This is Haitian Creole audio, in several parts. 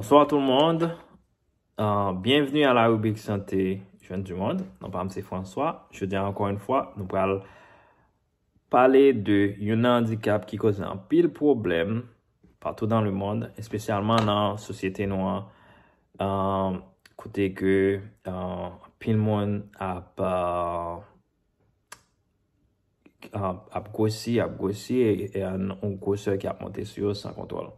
Bonsoir tout le monde, euh, bienvenue à la Rubik Santé, jeunes du monde. Mon pa mse François, je vous dis encore une fois, nous parlons de un handicap qui cause un pile de problèmes partout dans le monde, spécialement dans la société noire, euh, côté que euh, pile le monde a grossi, a grossi, et a un grosseur qui a monté sur 50 toles.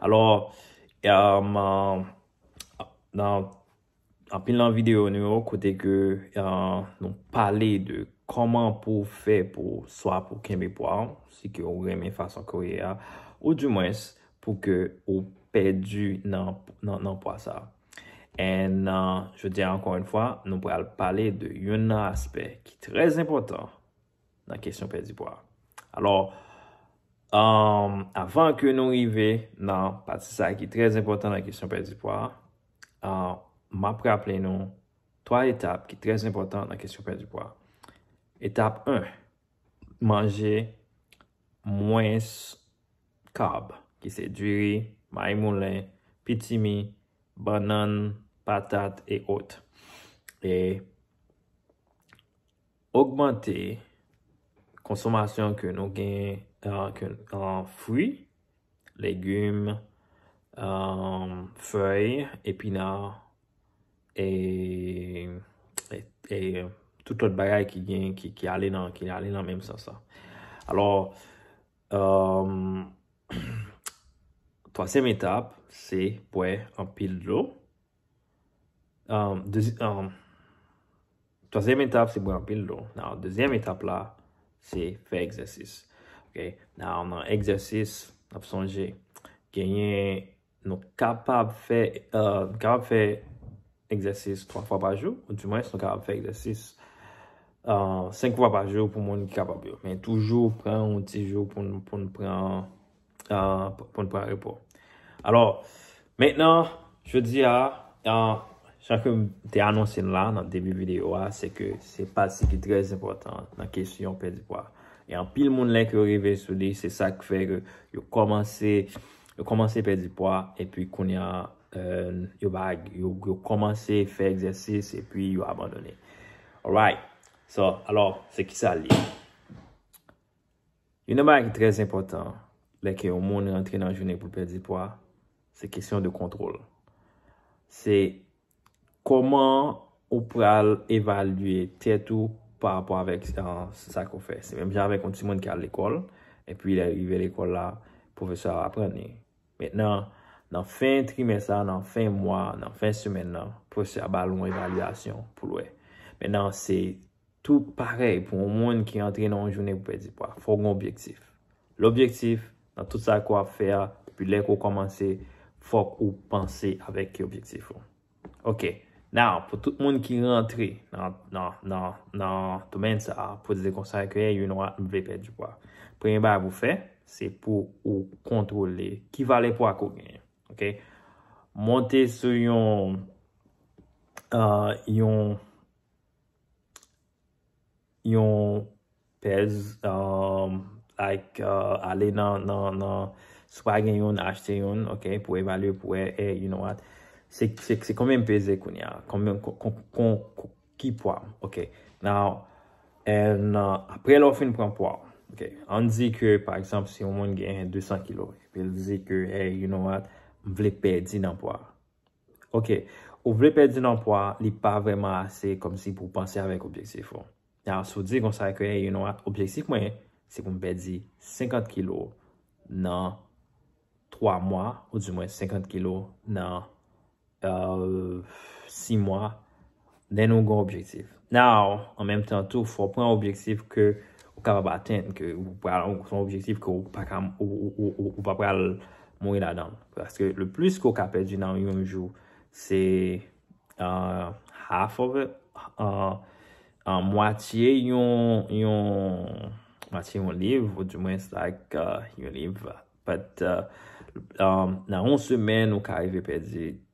Alors, Ya man, nan, apil nan videyo nou, kote ke nan nou pale de koman pou fe pou swa pou kenbe pou an, si ke ou reme fason korea, ou di mwens pou ke ou pedi nan pou asa. En nan, um, je di an kon en fwa, nou pale de yon nan aspe ki trez impotant nan kesyon pedi pou an. Alors, Um, Avan ke nou rive nan patisa ki trez impotant nan kesyon perdi pwa, um, mapre aple nou toa etap ki trez impotant nan kesyon perdi pwa. Etap 1. Mange mwens kab ki se duri maymoulen, pitimi, banan, patat e ot. Et aple nou rive nan patisa ki trez impotant nan kesyon perdi pwa. Foui, legume, fèy, epina, et tout autre bagay qui alè nan mèm sensa. Alors, euh, toasèm étape, c'est bouè an pil d'eau. Euh, euh, toasèm étape, c'est bouè an pil d'eau. Dezyèm étape la, c'est fèy egzèsis. nan ekzersis ap sonje genye nou kapab fe ekzersis 3 fwa pa jou, ou di mwen se nou kapab fe ekzersis 5 fwa pa jou pou moun ki kapab yo, men toujou pren ou ti jou pou nou pren euh, repo. Alors, menenon, jw di a, chanke te anonsen la nan debi video a, se ke se pa si ki dres important nan kesyon pe di wak. E an pil moun lèk yo rive sou li, se sak fey yo komanse, yo komanse perdi pwa, epi koun ya yo bag, yo komanse, fey egzersis, epi yo abandone. Alright, so, alò, se ki sa li. Yon nan bag trez impotant, lèk yo moun rentre nan jounèk pou perdi pwa, se kesyon de kontrol. Se, koman ou pral evalue tèt ou, pa apwa avèk sa sa ko fè. Se mèm jè avèk an ti moun ki al l'ekol, epi lè rive l'ekol la, profeseur apreni. Mètenan, nan fin trimesa, nan fin mwa, nan fin semen nan, profeseur abaloun revalidasyon pou lwè. Mènenan, se tout parel pou moun ki antre nan jounè, pou pe di pa. Fok goun obyektif. L'obyektif, nan tout sa ko ap fè, epi lè ko komanse, fok ou panse avèk ki obyektif ou. Ok. Nou, pou tout moun ki rentre nan, nan, nan, nan, to men sa, pou de dekonsakre, you know what, mwepet, jw pa. Prenye ba, wou fe, se pou ou kontrole, ki vale pou akou genye, ok? Monte sou yon, yon, yon, yon, pez, like, ale nan, nan, nan, swagen yon, achte yon, ok, pou evalye pou e, e, you know what, Se komem beze koun ya? Komem, kon, kon, kon, ki poa? Ok, nou, el nan, apre lò fèm pran poa. Ok, an di ke, par exemple, si yon moun gen 200 kilo, pel di ke, hey, you know what, m vle pe di nan poa. Ok, ou vle pe di nan poa, li pa vreman ase kom si pou panse avèk objektifon. Oh. Nou, sou di kon sa kre, hey, you know what, objektif mwen, se pou m pe di 50 kilo nan 3 mwa, ou di mwen 50 kilo nan... Euh, si mwa, den nou gwa objektiv. Now, an menm tentou, fwo pran objektiv ke ou ka va baten, ou son objektiv ke ou pa pran mwil adan. Aske le plus ko ka pedi nan yon jou, se half of it, an euh, mwatiye yon mwatiye yon liv, ou di mwen euh, yon liv. But, nan yon semen ou ka eve pedi,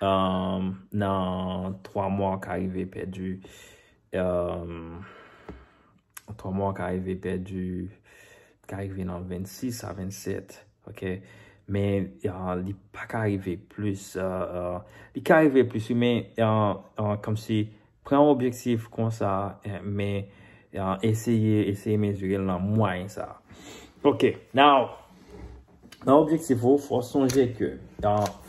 Um, nan 3 mwen karive perdi um, 3 mwen karive perdi karive nan 26 a 27 ok men uh, li pa karive plus uh, uh, li karive plus men kom si pren obyektif kon sa men eseye eseye mezure nan mwen sa ok now ok Nan objek sifou, fwa sonje ke,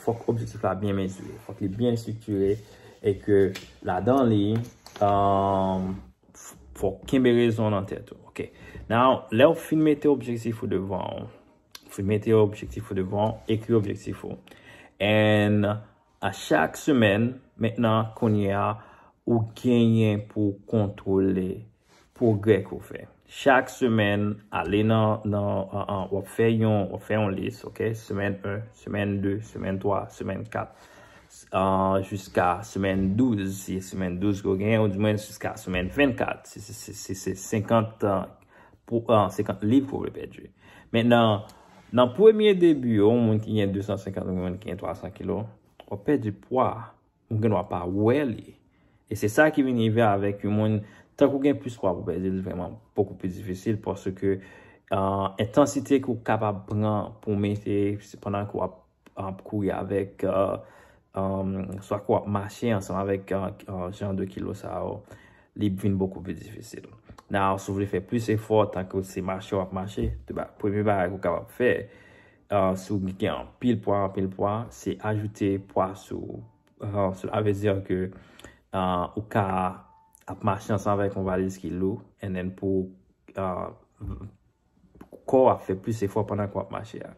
fwa k objek sifou la byen menjou, fwa k li byen strukture, e ke la dan li, fwa kimbe rezon nan tètou. Ok, nou, le ou filmete objek sifou devan, filmete objek sifou devan, ekli objek sifou. En, a chak semen, menan konye a, ou genyen pou kontrole, pou grek ou fey. chak semen alè nan wap fè yon lis, semen 1, semen 2, semen 3, semen 4, jiska semen 12, semen 12 go gen, ou jmen jiska semen 24, se 50 li pou repèdje. Men nan premier debi, ou moun ki yon 250, moun ki yon 300 kilo, wap pèdje poa, moun gen wap pa wè li. E se sa ki vin yive avèk yon moun tan kou gen plus kwa wap beze, lè vèman poukou pi difisil, pwase ke, e tan site kou kapap pran pou mète, pwase penan kou ap kouye avèk, swa kou ap mache ansan avèk, jan 2 kilo sa ou, lè bvin poukou pi difisil. Nan, sou vè fè plus efort, tan kou se mache wap mache, pou mè ba ak wak ap fè, sou gen pil po, pil po, se ajoute po, sou avèzir ke, wak a, ap mache ansan vek kon valize ki lou, ennen pou kor ap fe plis e fwo pandan kwa ap mache a.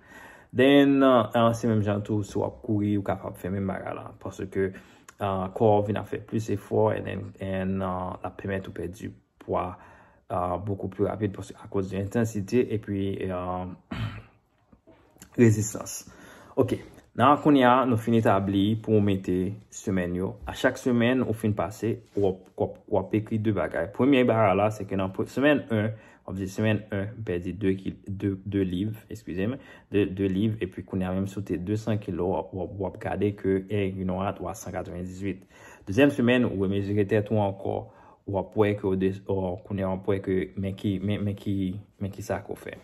Den, anse menm jantou, sou ap kouri ou kap ap fe menm baga lan, pwase ke kor vin ap fe plis e fwo ennen ap pemet ou pe di pwa boko pli rapit akwot di intensite e pi rezistans. Ok. Nan akouni an nou fin etabli pou ou mette semen yo, a chak semen ou fin pase wap ekri 2 bagay. Premier bagay la seke nan semen 1, wap semen 1 perdi 2 liv, eskouzeme, 2 liv, epi kouni an mwen sote 200 kilo wap kade ke e yon ou atwa 198. Dezem semen ou we mwen zikete tou an akou wap pou ekre ou kouni an pou ekre men ki sa akou fe.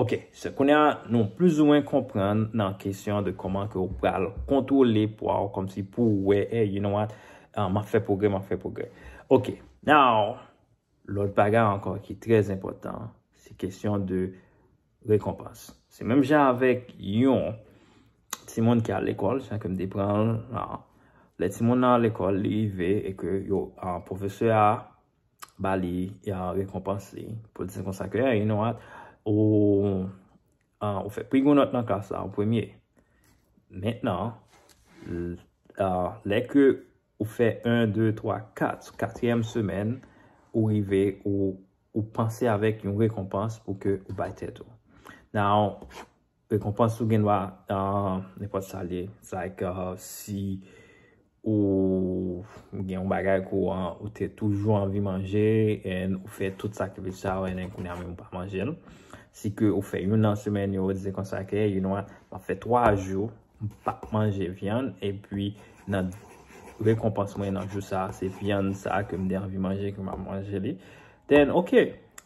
Ok, se konen nou plus ouen kompren nan kesyon de koman ke ou pral kontour li pou a ou, kom si pou ou we, hey, you know what, a, ah, ma fe progre, ma fe progre. Ok, now, lor paga ankon ki trez impotant, se kesyon de rekompans. Se menm jen avèk yon, ti moun ki a l'ekol, sa kem depran, la ti moun nan l'ekol, li ve, e ke yo an profeseur a, bali, ya rekompans li pou se konsakwe, hey, you know what, Ou fe prigo not nan kasa ou premye. Mètenan, lè ke ou fe 1, 2, 3, 4, 4èm semen, ou rive ou panse avèk yon rekompans pou ke ou baytèd ou. Nan, rekompans ou genwa, ne pot salye. Zay ke si ou gen yon bagay kou an, ou te toujou anvi manje en ou fe tout sakreve sa ou enen kou nami mou pa manjen. Si ke ou fe yon nan semen, yon ou ze konsake, yon ou a fe 3 jou, mpap manje vyand, epwi nan rekompans mwen nan jou sa, se vyand sa ke mde anvi manje, ke mman manje li. Ten, ok,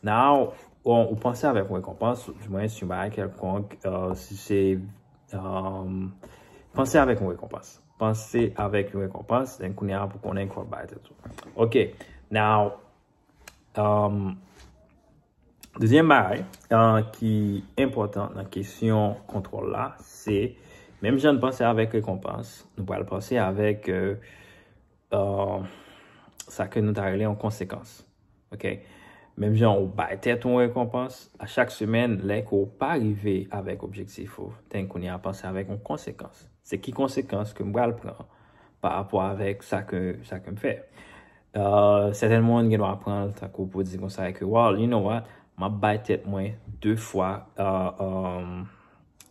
nou, ou panse avek yon rekompans, jwen mwen simba yon kelkonk, si se, panse avek yon rekompans, panse avek yon rekompans, ten kounen apou konen kor bayt eto. Ok, nou, euh, am... Dezyen baray, ki euh, impotant nan kesyon kontrol la, se, menm jan nou panse avèk rekompans, nou pral panse avèk sa ke nou tarè lè an konsekans. Ok? Menm jan ou bay tè ton rekompans, a chak semen lèk ou pa rive avèk objeksi fo, tenk ou ni a panse avèk an konsekans. Se ki konsekans ke m pral pran, pa apwa avèk sa ke m fè. Sèten moun gen wap pran, tak ou pou di kon sa akè, wow, you know what, m ap bay tet mwen, 2 fwa,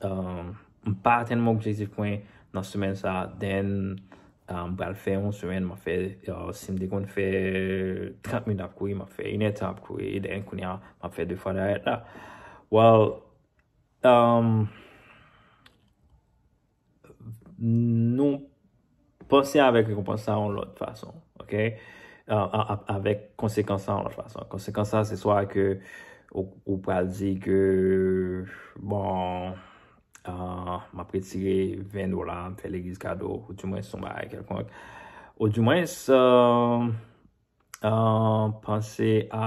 m pa ten mok jese kwen, nan semen sa, den, m bal fe, 1 semen, m ap fe, sin de kon fe, 30 min ap kouye, m ap fe, inet ap kouye, den koun ya, m ap fe 2 fwa da et la, well, nou, ponse avèk, kon pon sa, an lòt fason, ok, avèk konsekansan, an lòt fason, konsekansan se so a ke, kon pon sa, Ou pral di ke bon ah, m apretire 20 dolan fe legis kado. Ou di mwens on ba a e kelkonk. Ou di mwens ah, panse a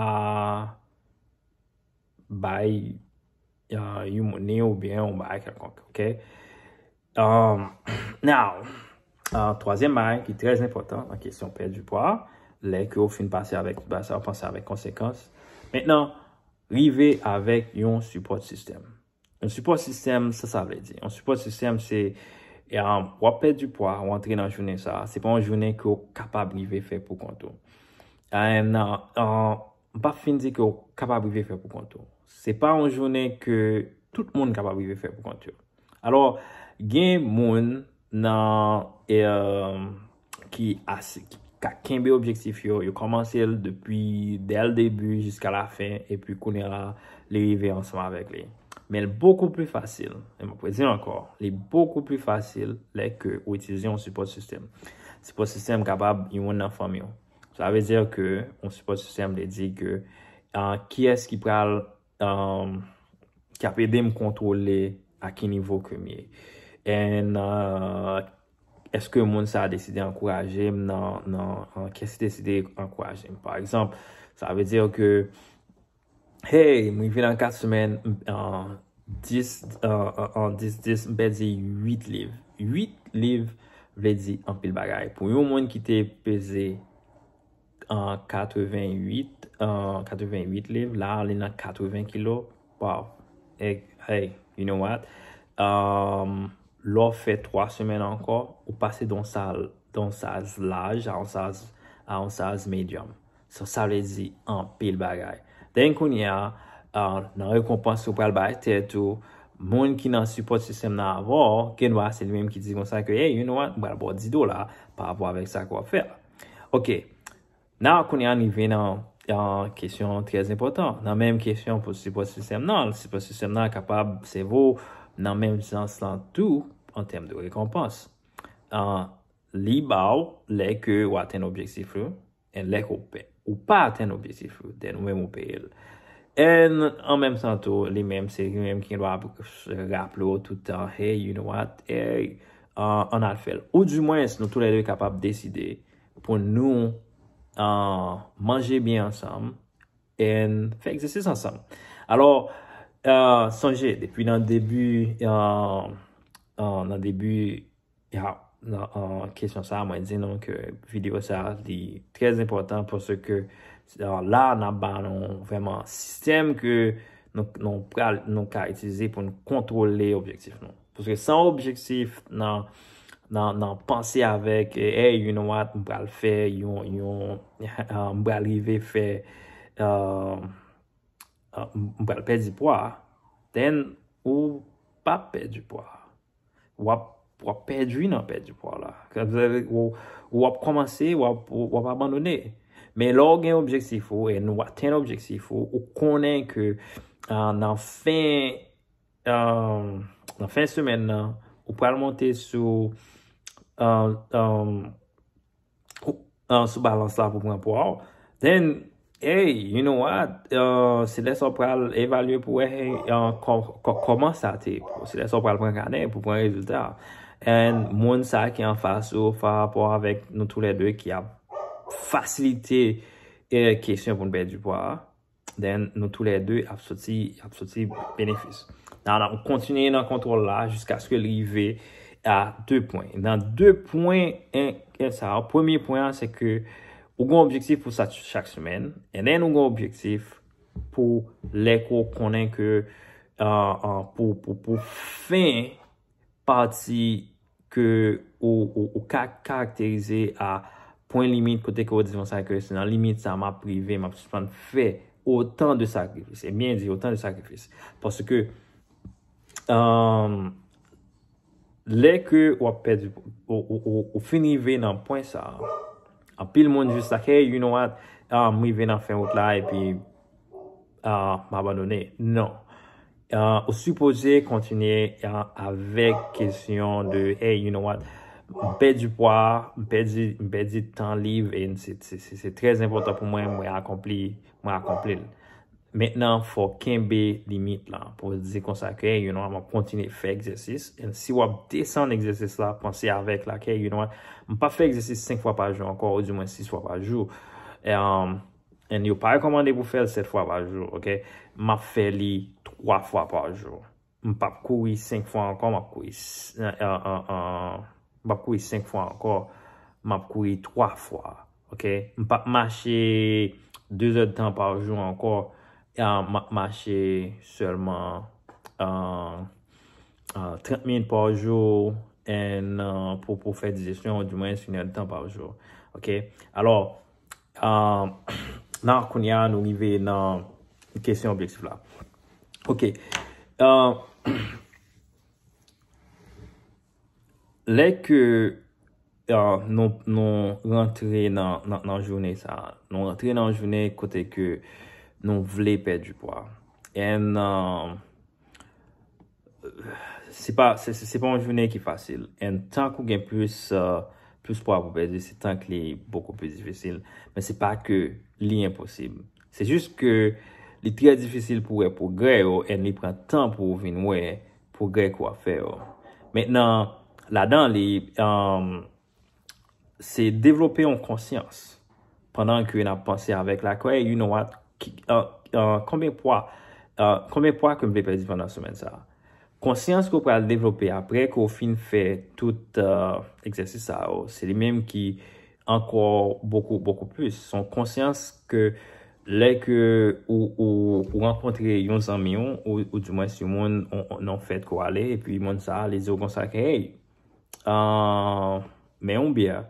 bay ah, yon mounen ou bien on ba a e kelkonk. Ok. Now. Trozyen may ki trez impotant. Ok. Si on pel di pwa. Lè ki ou fin pase avèk. Ba sa ou panse avèk konsekans. Mètenon. Rive avèk yon support system. Yon support system, sa sa vle di. Yon support system, se yon e wapè du pwa wantre nan jounen sa. Se pa yon jounen ki w kapab rive fè pou konto. A yon e, nan, an pa fin di ki w kapab rive fè pou konto. Se pa yon jounen ki tout moun kapab rive fè pou konto. Alors, gen moun nan e, um, ki asik. kak kenbe objektif yo, yo komanse el depi del debu jiska la fin, epi kounera li rive ansanman vek li. Men el boko pli fasil, en mwen prezine ankor, el boko pli fasil le ke ou itize yon support system. Support system kabab yon one nan fam yo. Sa ve zir ke, yon support system le di ke, ki es ki pral, um, ki apede m kontrole a ki nivou ke mi. En, Eske moun sa deside an kouraje m nan kesi deside an kouraje m? Par exemple, sa ve dire ke, hey, mwen ven an 4 semen, an 10, 10 bedi 8 liv. 8 liv bedi an pil bagay. Pou yon moun ki te beze an 88, 88 liv, la alina 80 kilo, wow, hey, hey, you know what? Amm. lo fe 3 semen anko ou pase don saz laj a on euh, saz medium. So sa rezi an pil bagay. Den koun ya, nan rekompansi ou pral bagay te etou, moun ki nan support sistem nan avon, genwa se lwem ki di kon sa ke, hey, you know what, mwen apot 10 do la, pa avon avek sa kwa fe. Ok, nan koun ya, ni ven nan kesyon trez impotant. Nan menm kesyon pou support sistem nan, support sistem nan kapab se vo, nan menm disan slan tou an tem de rekompans. An li baw leke ou aten objek sifrou, en leke ou pa aten objek sifrou den ou menm oupey el. En an menm slan tou, li menm se yon menm kin wap rap lou toutan, hey, you know what, en al fel. Ou di mwen se nou tou lèlè kapap deside pou nou manje bie ansam, en fek zese sansam. Alors, Euh, Sanje, depi nan debu, nan euh, euh, debu, ya, nan kesyon sa mwen di nan ke video sa di trez impotant pou se ke la nan ba nan vreman sistem ke nou pral nou ka itize pou nou kontrole objektif nan. Pou se ke san objektif nan, nan, nan pansi avek, eh, hey, you know what, mpral fe, yon, yon, mpral rive fe, yon, Mpèl pèdi pwa, ten ou pa pèdi pwa. Ou ap pèdi wè nan pèdi pwa la. Ou ap komanse, ou ap abandone. Men lò gen objeksi fwo, en wè ten objeksi fwo, ou konen ke nan fin semen nan, ou pèl montè sou balans la pou mpèl pwa, ou pèl montè pou mpèl pwa, Hey, you know what? Se leso pral evalye pou e, koman sa te? Se leso pral pran kane pou pran rezultat. En moun sa ki an fasyo fara pou avèk nou tou lè dè ki a fasylite e euh, kesyon pou nbe djivwa. Den nou tou lè dè apsoti benefis. Nan an kontine nan kontrol la jiska sko lrive a dè pwen. Nan dè pwen en kè sa, pwemye pwen se ke ou goun objektif pou sa chak semen, e en en ou goun objektif pou lek ou konen ke pou fin pati ke ou ka karakterize a pon limit kote ke ou divan sa akres, nan limit sa ma prive, ma psupan, fe otan de sakrifis, e myen di, otan de sakrifis, parce ke lek ou ap pedi, ou finive nan pon sa, ou an pil moun jist ak, hey you know what, mwen ven an fean wot la, e pi, m abadone, nan. O supose kontine, avek kesyon de, hey you know what, m pedi pwa, m pedi tan liv, e se trez importan pou mwen m ou akompli, m ou akomplil. Mètenan, fò kembe limit la. Pò zi konsakè, you know, mò kontinè fè egzèsis. Si wò desan egzèsis la, pansè avek la, mò pa fè egzèsis 5 fwa pa jò anko, ou di mwen 6 fwa pa jò. En yo pa rekomande pou fèl 7 fwa pa jò, ok? Mò fè li 3 fwa pa jò. Mò pa koui 5 fwa anko, mò koui... Mò pa koui 5 fwa anko, mò koui 3 fwa, ok? Mò pa mâche 2 od tan pa jò anko, mache selman 30 min par jor en ah, pou pou fè di jesyon ou di mwen si nè de tan par jor. Ok? Alors, ah, nan konya nou rive nan kèsyon obyek si flak. Ok. Ah, lè kè nou rentre nan jounè sa. Nou rentre nan jounè kote kè nou vle pet du kwa. En, se pa, se se se pon jounen ki fasil. En, tank ou gen plus, euh, plus pou apopese, se tank li, pokou pe difisil. Men se pa ke li imposib. Se jist ke, li triyadifisil pou e pou gre, oh, en li pran tan pou ouvin we, pou gre kwa fe. Mètenan, la dan li, se devlopè yon konsyans. Pendan ki yon apansè avèk la kwe, you know what, konme pwa konme pwa ke mbe pedi vanda semen sa konsyans ke ou pre al devlope apre ke ou fin fe tout eksersis sa ou, se li menm ki anko boko boko plus, son konsyans ke leke ou ou renpontre yon zanmion ou di mwen si yon moun nan fet ko ale, epi yon moun sa li zi ou konsak, hey euh, me yon biya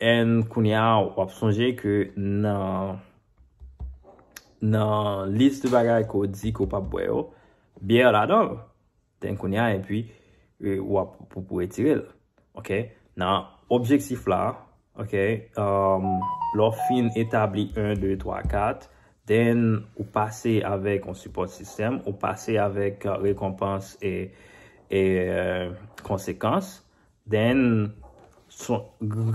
en kounia ou ap sonje ke nan nan liste bagay ko di ko pa bwe yo, biye la don. Tenkoun ya, e pi wap pou pou etirel. Ok? Nan objekstif la, ok, um, lo fin etabli 1, 2, 3, 4, den ou pase avèk on support sistem, ou pase avèk rekompanse e konsekans, euh, den son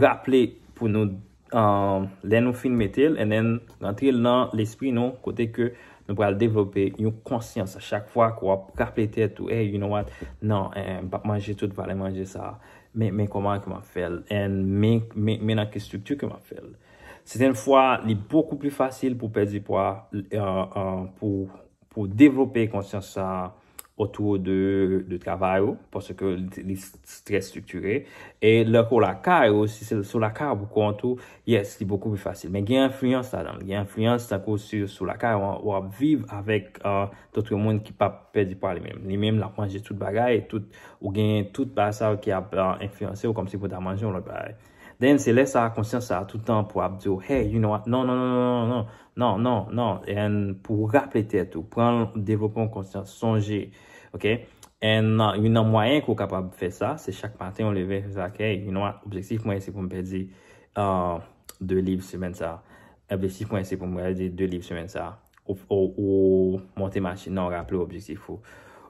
rapple pou nou denkoun, lè nou fin metèl, lè nan l'esprit nou, kote ke nou pral devlopè yon konsyans, a chak fwa kwa karp lè tèt ou, hey, you know what, nan, non, eh, banjè tout pral manjè sa, men konman kwenman fèl, men nan kwenstruktur kwenman fèl. Sèzèn fwa, li poukou pli fasyl pou pe di pwa, pou devlopè konsyans sa, Otou de travay ou, porsè ke li stres strukture. Et lè pou lakay ou, sou lakay euh, ou pou kou an tou, yes, li boku bi fasyl. Men gen enflyans euh, sa dan. Gen enflyans sa kou sou lakay ou ap viv avèk totre moun ki pa pedi pa li mèm. Li mèm la panjè tout bagay ou gen tout bagay sa ou ki ap enflyansè ou kom si pou damanjè ou lòk bagay. Den, se lè sa konsyans sa toutan pou ap di ou, hey, you know what, non, non, non, non, non, non. non. Nan, nan, nan, pou rapple tè tou, pran, devlopan, konsyans, sonje, ok? En, yon nan mwayen kou kapab fè sa, se chak matè yon leve fè sa, kè, yon nan wak, objekstif mwen ah, esè pou mperdi, de lib semen sa, objekstif mwen esè pou mperdi, de lib semen sa, ou monte machin nan rapple objekstif ou,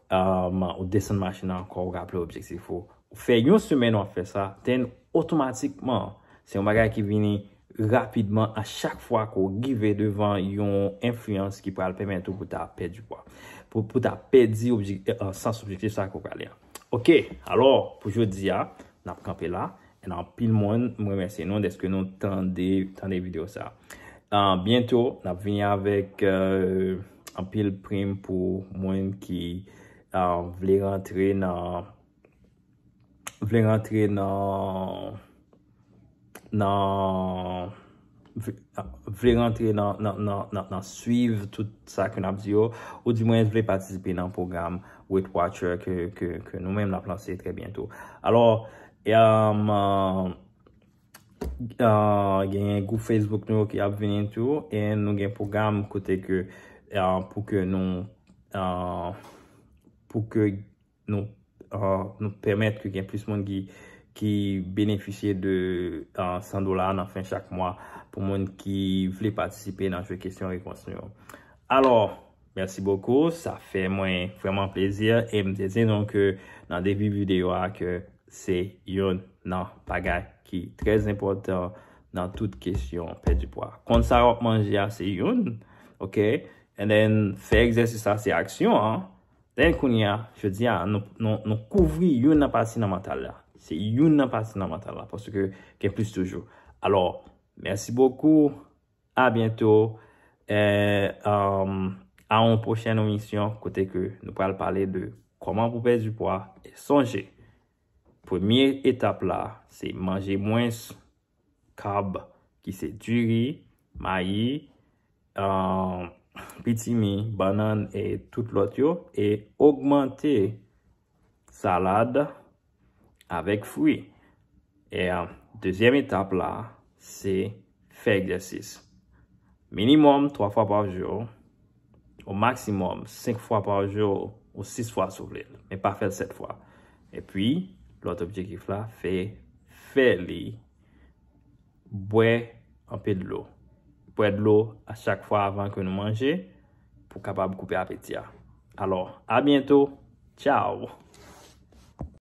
ou desen machin nan kou rapple objekstif ou, ou fè yon semen wak fè sa, ten otomatikman, se yon bagay ki vini, Rapidman, euh, euh, a chak fwa ko give devan yon Influence ki pral pementou pou ta pedi wak Pou ta pedi sens objektif sa kou pral ya Ok, alor, pou jodi ya Nap kampela En apil moun, mwen remese nou Deske nou tan de video sa euh, Biento, nap venye avek Anpil prim pou moun ki Vle rentre nan Vle rentre nan nan vle rentre nan suiv tout sa kon ap diyo, ou di mwen j vle patisipe nan program Weight Watcher ke nou menm la planse tre bientou. Alo, uh, uh, gen gou Facebook nou ki ap venen tou, en nou gen program kote ke uh, pou ke nou pou ke nou nou permette ke gen plus moun ki ki benefisye de 100 dolar nan fin chak mwa pou moun ki vle patisipe nan chwe kestyon rekonsyon. Alo, mersi boko, sa fe mwen fweman plezyer e m tesey non ke nan devy videyo a ah, ke se yon nan pagay ki trez importan nan tout kestyon pe di pwa. Kont sa wap manji a ah, se yon, ok, en den fe egzersi sa se aksyon an, den koun ya, chwe di a, ah, nou kouvri yon nan patsi nan matal la. Se youn nan pati nan matan la. Paske ke plus toujou. Alors, mersi boku. A bientou. Eh, um, a un pochen omisyon. Kote ke nou pral pale de koman pou pez di po. E sonje. Premier etape la. Se manje mwens kab ki se duri, mayi, um, pitimi, banan et tout lot yo. Et augmente salade avec fruits. Et deuxième étape là, c'est faire exercice. Minimum trois fois par jour, au maximum cinq fois par jour ou six fois sur l'île, mais pas faire sept fois. Et puis, l'autre objectif là, c'est faire les boire un peu de l'eau. Boire de l'eau à chaque fois avant que nous mangeons pour capable couper l'appétit. Alors, à bientôt. Ciao!